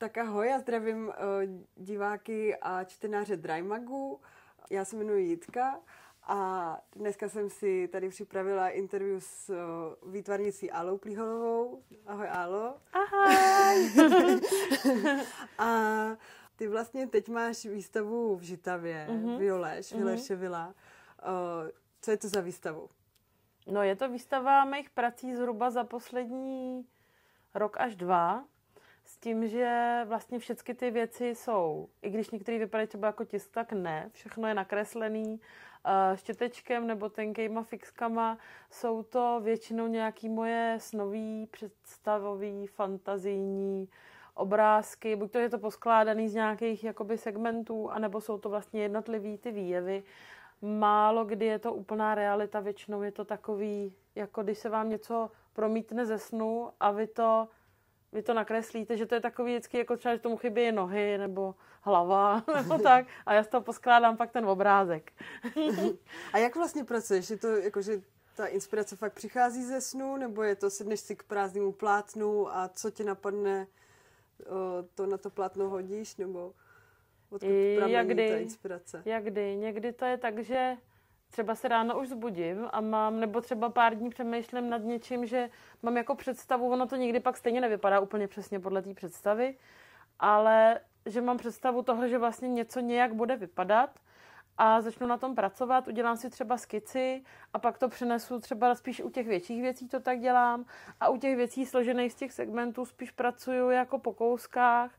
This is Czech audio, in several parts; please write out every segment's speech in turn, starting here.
Tak ahoj, já zdravím uh, diváky a čtenáře Drymagu. Já se jmenuji Jitka a dneska jsem si tady připravila interview s uh, výtvarnicí Alou Pliholovou. Ahoj, Alo. Ahoj. a ty vlastně teď máš výstavu v Žitavě, mm-hmm. Violeš, mm-hmm. Uh, eh, co je to za výstavu? No je to výstava mých prací zhruba za poslední rok až dva s tím, že vlastně všechny ty věci jsou, i když některé vypadají třeba jako tisk, tak ne, všechno je nakreslený eh, štětečkem nebo tenkejma fixkama, jsou to většinou nějaký moje snový, představový, fantazijní obrázky, buď to je to poskládaný z nějakých jakoby segmentů, anebo jsou to vlastně jednotlivý ty výjevy. Málo kdy je to úplná realita, většinou je to takový, jako když se vám něco promítne ze snu a vy to vy to nakreslíte, že to je takový vždycky, jako třeba, že tomu chybí nohy nebo hlava nebo tak a já z toho poskládám pak ten obrázek. a jak vlastně pracuješ? Je to jako, že ta inspirace fakt přichází ze snu nebo je to sedneš si k prázdnému plátnu a co tě napadne, to na to plátno hodíš nebo odkud pramení ta inspirace? Jakdy. Někdy to je tak, že třeba se ráno už zbudím a mám, nebo třeba pár dní přemýšlím nad něčím, že mám jako představu, ono to nikdy pak stejně nevypadá úplně přesně podle té představy, ale že mám představu toho, že vlastně něco nějak bude vypadat a začnu na tom pracovat, udělám si třeba skici a pak to přenesu třeba spíš u těch větších věcí to tak dělám a u těch věcí složených z těch segmentů spíš pracuju jako po kouskách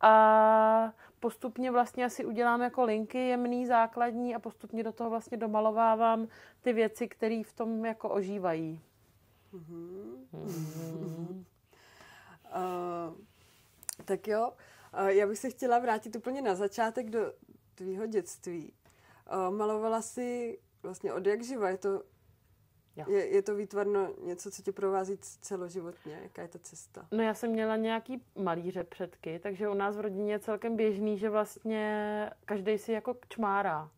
a postupně vlastně asi udělám jako linky jemný, základní a postupně do toho vlastně domalovávám ty věci, které v tom jako ožívají. Mm-hmm. Mm-hmm. uh, tak jo, uh, já bych se chtěla vrátit úplně na začátek do tvýho dětství. Uh, malovala si vlastně od jak živa, je to je, je to výtvarno něco, co tě provází celoživotně? Jaká je ta cesta? No já jsem měla nějaký malíře předky, takže u nás v rodině je celkem běžný, že vlastně každý si jako čmárá.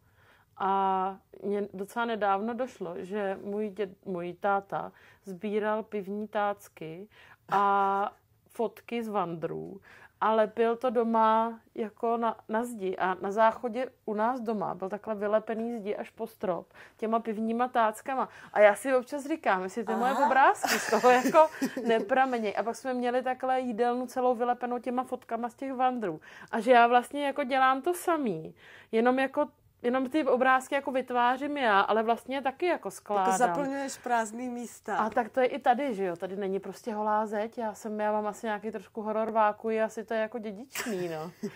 A mě docela nedávno došlo, že můj, děd, můj táta sbíral pivní tácky a fotky z vandrů ale byl to doma jako na, na zdi a na záchodě u nás doma byl takhle vylepený zdi až po strop těma pivníma táckama a já si občas říkám, jestli ty Aha. moje obrázky z toho jako nepramení. a pak jsme měli takhle jídelnu celou vylepenou těma fotkama z těch vandrů a že já vlastně jako dělám to samý, jenom jako jenom ty obrázky jako vytvářím já, ale vlastně taky jako skládám. Jako zaplňuješ prázdný místa. A tak to je i tady, že jo? Tady není prostě holá zeď. Já jsem, já mám asi nějaký trošku horor vákuji, asi to je jako dědičný, no.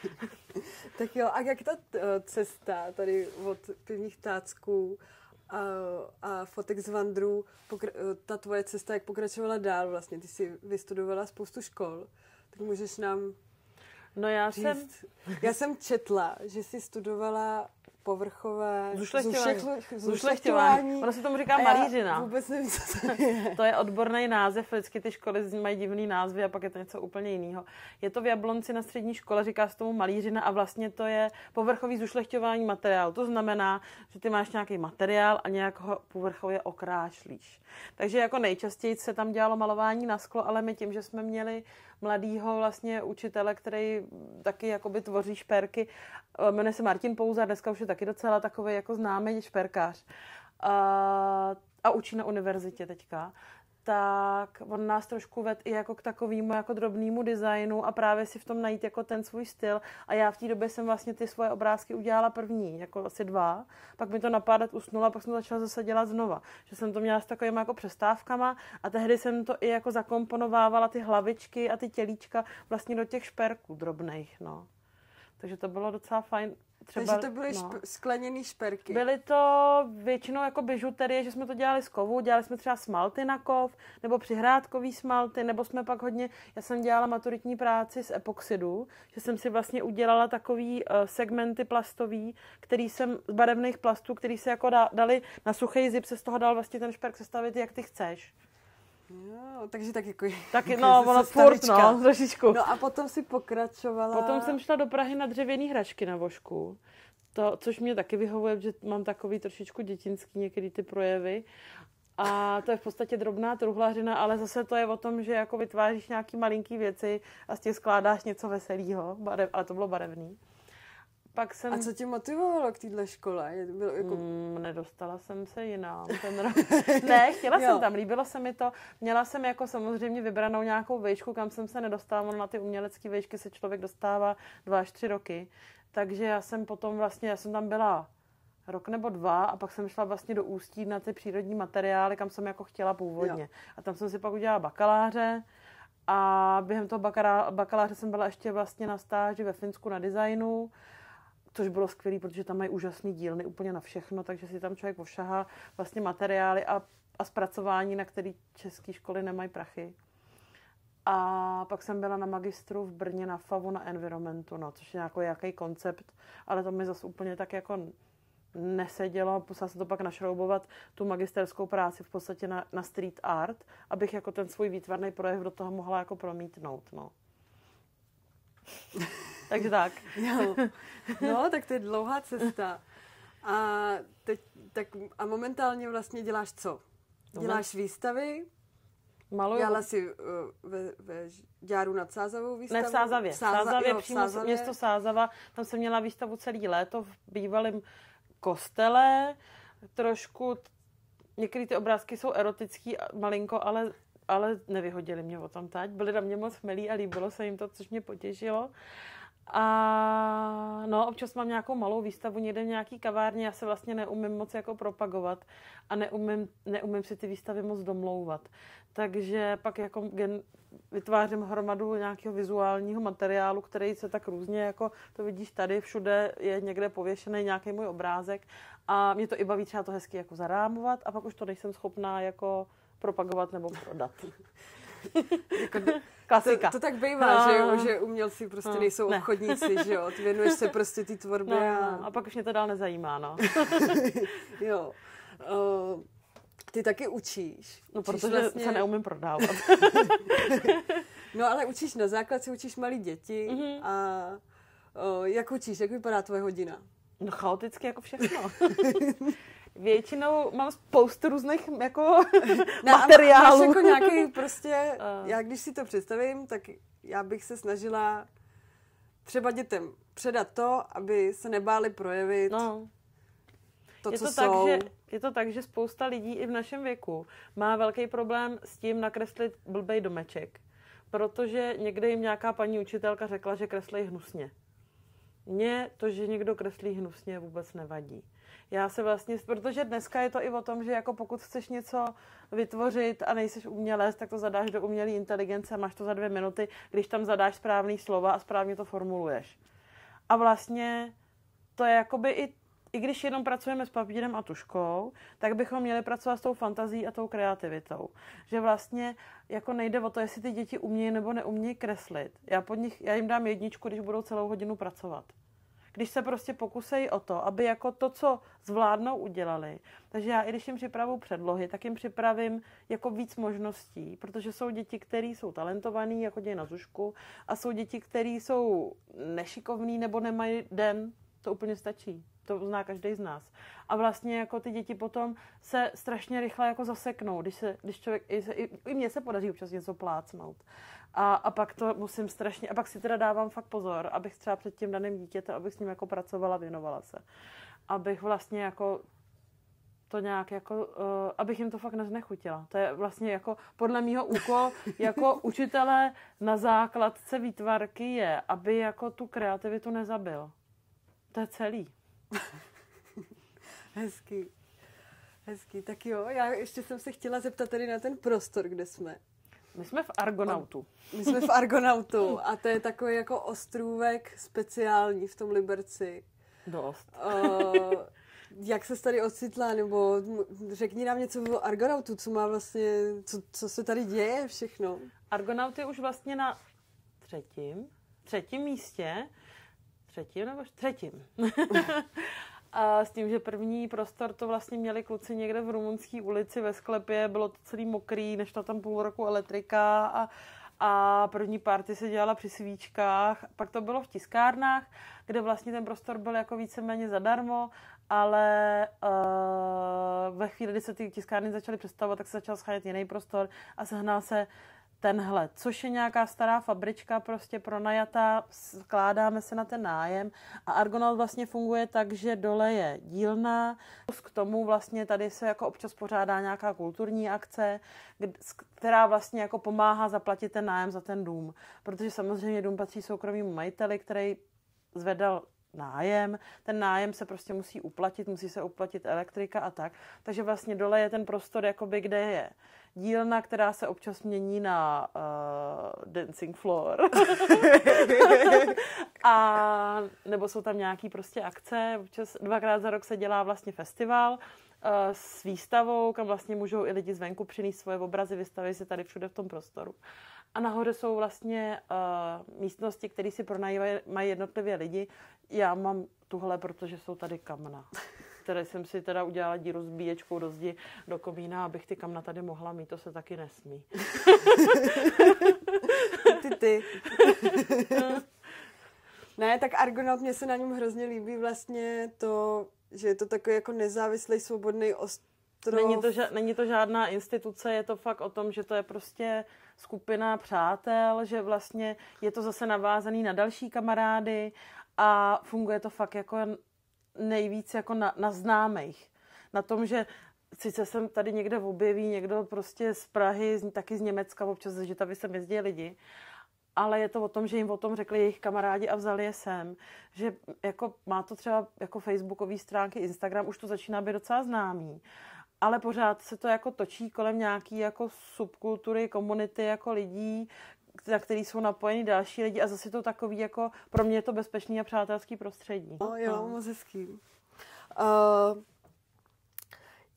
tak jo, a jak ta eh, cesta tady od pivních tácků a, a fotek z vandrů, pokr- eh, ta tvoje cesta, jak pokračovala dál vlastně? Ty jsi vystudovala spoustu škol, tak můžeš nám No já říct. jsem... Já jsem četla, že jsi studovala povrchové zušlechtování. Ono se tomu říká malířina. Vůbec nevím, co to je. to je odborný název, vždycky ty školy mají divný názvy a pak je to něco úplně jiného. Je to v Jablonci na střední škole, říká se tomu malířina a vlastně to je povrchový zušlechtování materiálu. To znamená, že ty máš nějaký materiál a nějak ho povrchově okrášlíš. Takže jako nejčastěji se tam dělalo malování na sklo, ale my tím, že jsme měli mladýho vlastně učitele, který taky jakoby tvoří šperky. Eh, jmenuje se Martin Pouza, dneska už je taky docela takový jako známý šperkář. A, eh, a učí na univerzitě teďka tak on nás trošku ved i jako k takovému jako drobnému designu a právě si v tom najít jako ten svůj styl. A já v té době jsem vlastně ty svoje obrázky udělala první, jako asi dva. Pak mi to napádat usnula, pak jsem to začala zase dělat znova. Že jsem to měla s takovými jako přestávkama a tehdy jsem to i jako zakomponovávala ty hlavičky a ty tělíčka vlastně do těch šperků drobných, no. Takže to bylo docela fajn. Třeba, Takže to byly no. šp- skleněné šperky. Byly to většinou jako bižuterie, že jsme to dělali z kovu, dělali jsme třeba smalty na kov, nebo přihrádkový smalty, nebo jsme pak hodně, já jsem dělala maturitní práci z epoxidu, že jsem si vlastně udělala takový uh, segmenty plastový, který jsem z barevných plastů, který se jako dali na suchý zip, se z toho dal vlastně ten šperk sestavit, jak ty chceš. Jo, takže tak jako... Tak no, jako ona furt, no, trošičku. No a potom si pokračovala... Potom jsem šla do Prahy na dřevěný hračky na vošku. To, což mě taky vyhovuje, že mám takový trošičku dětinský někdy ty projevy. A to je v podstatě drobná truhlařina, ale zase to je o tom, že jako vytváříš nějaký malinký věci a z těch skládáš něco veselého, barev, ale to bylo barevný pak jsem... A co tě motivovalo k téhle škole? Bylo jako... mm, nedostala jsem se jinam ten rok. ne, chtěla jsem tam, líbilo se mi to. Měla jsem jako samozřejmě vybranou nějakou vejšku, kam jsem se nedostala. Ono na ty umělecké vejšky se člověk dostává dva až tři roky. Takže já jsem potom vlastně, já jsem tam byla rok nebo dva a pak jsem šla vlastně do Ústí na ty přírodní materiály, kam jsem jako chtěla původně. Jo. A tam jsem si pak udělala bakaláře a během toho bakaláře jsem byla ještě vlastně na stáži ve Finsku na designu což bylo skvělé, protože tam mají úžasný dílny úplně na všechno, takže si tam člověk ošahá vlastně materiály a, a zpracování, na který české školy nemají prachy. A pak jsem byla na magistru v Brně na FAVu na environmentu, no, což je jako nějaký koncept, ale to mi zase úplně tak jako nesedělo, musela se to pak našroubovat tu magisterskou práci v podstatě na, na street art, abych jako ten svůj výtvarný projev do toho mohla jako promítnout, no. Takže tak. Jo. No, no, tak to je dlouhá cesta. A, teď, tak, a momentálně vlastně děláš co? Děláš výstavy, Maluju. Dělala si uh, ve, ve Žďáru nad Sázavou výstavu? Ne, v Sázavě. V Sázavě, Sázavě jo, přímo v Sázavě. město Sázava. Tam jsem měla výstavu celý léto v bývalém kostele. Trošku, některé ty obrázky jsou erotický malinko, ale, ale nevyhodili mě o tom tať. Byli na mě moc milí a líbilo se jim to, což mě potěšilo. A no, občas mám nějakou malou výstavu někde v nějaký kavárně, já se vlastně neumím moc jako propagovat a neumím, neumím si ty výstavy moc domlouvat. Takže pak jako gen, vytvářím hromadu nějakého vizuálního materiálu, který se tak různě, jako to vidíš tady, všude je někde pověšený nějaký můj obrázek a mě to i baví třeba to hezky jako zarámovat a pak už to nejsem schopná jako propagovat nebo prodat. jako, Klasika. To, to tak bývá, no, že jo, no. že umělci prostě no, nejsou ne. obchodníci, že jo, ty věnuješ se prostě té tvorbě. No, no a... No, a pak už mě to dál nezajímá, no. jo. Uh, ty taky učíš. No, učíš protože vlastně... se neumím prodávat. no, ale učíš na základce, učíš malí děti mm-hmm. a uh, jak učíš, jak vypadá tvoje hodina? No chaoticky jako všechno. Většinou mám spoustu různých jako ne, materiálů. Máš jako nějaký prostě, já když si to představím, tak já bych se snažila třeba dětem předat to, aby se nebáli projevit no. to, je co to jsou. Tak, že, je to tak, že spousta lidí i v našem věku má velký problém s tím nakreslit blbej domeček, protože někde jim nějaká paní učitelka řekla, že kreslej hnusně. Mně to, že někdo kreslí hnusně, vůbec nevadí já se vlastně, protože dneska je to i o tom, že jako pokud chceš něco vytvořit a nejseš umělec, tak to zadáš do umělé inteligence a máš to za dvě minuty, když tam zadáš správný slova a správně to formuluješ. A vlastně to je jakoby i i když jenom pracujeme s papírem a tuškou, tak bychom měli pracovat s tou fantazí a tou kreativitou. Že vlastně jako nejde o to, jestli ty děti umějí nebo neumějí kreslit. Já, pod nich, já jim dám jedničku, když budou celou hodinu pracovat když se prostě pokusejí o to, aby jako to, co zvládnou, udělali. Takže já, i když jim připravu předlohy, tak jim připravím jako víc možností, protože jsou děti, které jsou talentované, jako děje na zušku, a jsou děti, které jsou nešikovní nebo nemají den, to úplně stačí to zná každý z nás. A vlastně jako ty děti potom se strašně rychle jako zaseknou, když, se, když člověk, i, se, i, i mně se podaří občas něco plácnout. A, a pak to musím strašně, a pak si teda dávám fakt pozor, abych třeba před tím daným dítětem, abych s ním jako pracovala, věnovala se. Abych vlastně jako to nějak jako, uh, abych jim to fakt neznechutila. To je vlastně jako podle mýho úkol jako učitele na základce výtvarky je, aby jako tu kreativitu nezabil. To je celý. Hezký. Hezký, tak jo, já ještě jsem se chtěla zeptat tady na ten prostor, kde jsme. My jsme v Argonautu. My jsme v Argonautu a to je takový jako ostrůvek speciální v tom Liberci. Dost. O, jak se tady ocitla, nebo řekni nám něco o Argonautu, co má vlastně, co, co se tady děje všechno. Argonaut je už vlastně na třetím, třetím místě třetím nebo třetím. a s tím, že první prostor to vlastně měli kluci někde v rumunské ulici ve sklepě, bylo to celý mokrý, nešla tam půl roku elektrika a, a první party se dělala při svíčkách, pak to bylo v tiskárnách, kde vlastně ten prostor byl jako víceméně zadarmo, ale uh, ve chvíli, kdy se ty tiskárny začaly přestavovat, tak se začal schánět jiný prostor a sehnal se tenhle, což je nějaká stará fabrička, prostě pronajatá, skládáme se na ten nájem a Argonaut vlastně funguje tak, že dole je dílna, k tomu vlastně tady se jako občas pořádá nějaká kulturní akce, která vlastně jako pomáhá zaplatit ten nájem za ten dům, protože samozřejmě dům patří soukromému majiteli, který zvedal nájem, ten nájem se prostě musí uplatit, musí se uplatit elektrika a tak, takže vlastně dole je ten prostor, jakoby, kde je dílna, která se občas mění na uh, dancing floor. a nebo jsou tam nějaký prostě akce. Občas dvakrát za rok se dělá vlastně festival uh, s výstavou, kam vlastně můžou i lidi zvenku přinést svoje obrazy, vystaví se tady všude v tom prostoru. A nahoře jsou vlastně uh, místnosti, které si pronajímají jednotlivě lidi. Já mám tuhle, protože jsou tady kamna které jsem si teda udělala díru s bíječkou do zdi, do komína, abych ty kamna tady mohla mít, to se taky nesmí. ty, ty. ne, tak Argonaut, mě se na něm hrozně líbí vlastně to, že je to takový jako nezávislý, svobodný ostrov. Není to, ža- není to žádná instituce, je to fakt o tom, že to je prostě skupina přátel, že vlastně je to zase navázaný na další kamarády a funguje to fakt jako nejvíc jako na, na známých. Na tom, že sice jsem tady někde objeví někdo prostě z Prahy, taky z Německa, občas že Žitavy sem jezdí lidi, ale je to o tom, že jim o tom řekli jejich kamarádi a vzali je sem. Že jako má to třeba jako facebookové stránky, Instagram, už to začíná být docela známý. Ale pořád se to jako točí kolem nějaký jako subkultury, komunity jako lidí, na který jsou napojeni další lidi a zase to takový jako, pro mě je to bezpečný a přátelský prostředí. No jo, no. moc hezký. Uh,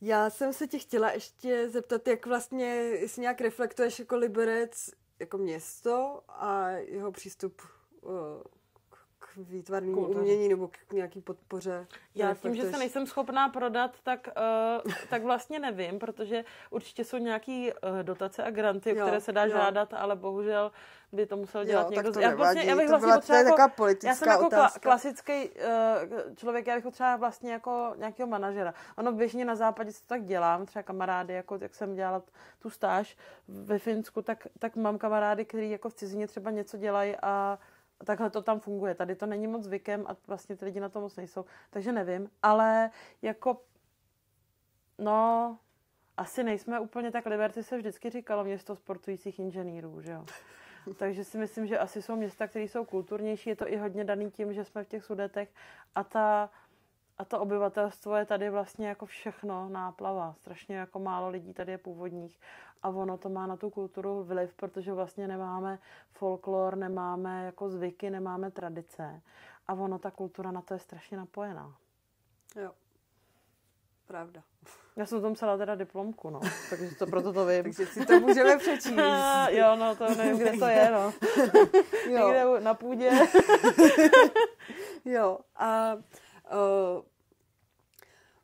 já jsem se tě chtěla ještě zeptat, jak vlastně, jestli nějak reflektuješ jako Liberec, jako město a jeho přístup uh, k Kultury. umění nebo k nějaký podpoře? Já tím, že se nejsem schopná prodat, tak, uh, tak vlastně nevím, protože určitě jsou nějaké uh, eh, dotace a granty, jo, které se dá jo. žádat, ale bohužel by to musel dělat jo, někdo. Tak to já, vlastně, já bych to vlastně byla, jako, taková politická já jsem jako kla, klasický uh, člověk, já bych třeba vlastně jako nějakého manažera. Ono běžně na západě se to tak dělám, třeba kamarády, jako jak jsem dělala tu stáž ve Finsku, tak, tak mám kamarády, kteří jako v cizině třeba něco dělají a takhle to tam funguje. Tady to není moc zvykem a vlastně ty lidi na to moc nejsou, takže nevím. Ale jako, no, asi nejsme úplně tak liberty, se vždycky říkalo město sportujících inženýrů, že jo. Takže si myslím, že asi jsou města, které jsou kulturnější. Je to i hodně daný tím, že jsme v těch sudetech a ta a to obyvatelstvo je tady vlastně jako všechno náplava. Strašně jako málo lidí tady je původních. A ono to má na tu kulturu vliv, protože vlastně nemáme folklor, nemáme jako zvyky, nemáme tradice. A ono, ta kultura na to je strašně napojená. Jo. Pravda. Já jsem tam psala teda diplomku, no. Takže to, proto to vím. Takže si to můžeme přečíst. jo, no, to nevím, kde to je, no. jo. Někde na půdě. jo. A Uh,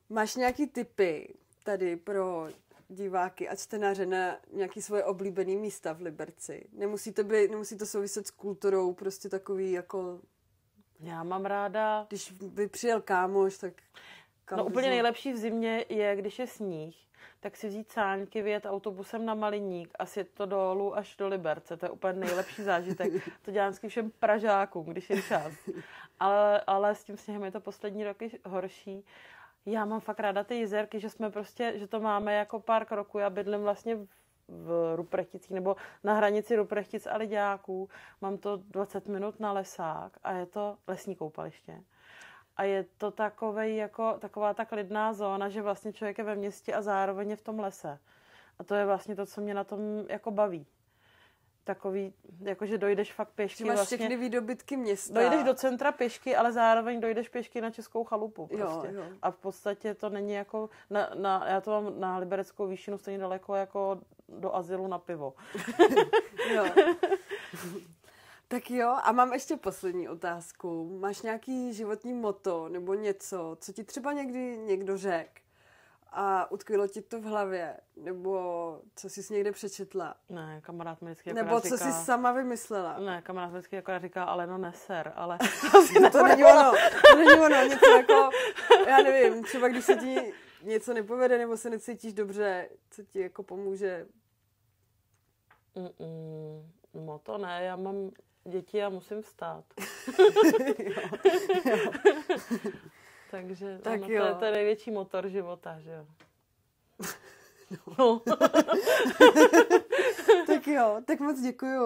máš nějaký typy tady pro diváky a čtenáře na nějaké svoje oblíbené místa v Liberci? Nemusí to, být, nemusí to souviset s kulturou, prostě takový jako... Já mám ráda... Když by přijel kámoš, tak... Kam no úplně nejlepší v zimě je, když je sníh, tak si vzít sánky, vyjet autobusem na Maliník a si to dolů až do Liberce. To je úplně nejlepší zážitek. To dělám s všem Pražákům, když je čas ale, ale s tím sněhem je to poslední roky horší. Já mám fakt ráda ty jezerky, že jsme prostě, že to máme jako pár kroků. Já bydlím vlastně v Ruprechticích nebo na hranici Ruprechtic a Lidáků. Mám to 20 minut na lesák a je to lesní koupaliště. A je to takovej jako, taková tak klidná zóna, že vlastně člověk je ve městě a zároveň je v tom lese. A to je vlastně to, co mě na tom jako baví takový, jakože dojdeš fakt pěšky. Že máš vlastně, všechny výdobytky města. Dojdeš do centra pěšky, ale zároveň dojdeš pěšky na Českou chalupu. Prostě. Jo, jo. A v podstatě to není jako, na, na, já to mám na Libereckou výšinu stejně daleko jako do azylu na pivo. jo. tak jo, a mám ještě poslední otázku. Máš nějaký životní moto nebo něco, co ti třeba někdy někdo řekl? a utkvilo ti to v hlavě, nebo co jsi někde přečetla. Ne, kamarád mi vždycky Nebo co říká, jsi sama vymyslela. Ne, kamarád mi vždycky říká, ale no neser, ale to no to není ono, to není ono, něco jako, já nevím, třeba když se ti něco nepovede, nebo se necítíš dobře, co ti jako pomůže? Mm-mm, no to ne, já mám děti a musím vstát. jo, jo. Takže tak ono, jo. to je ten největší motor života, že jo. No. no. tak jo, tak moc děkuju.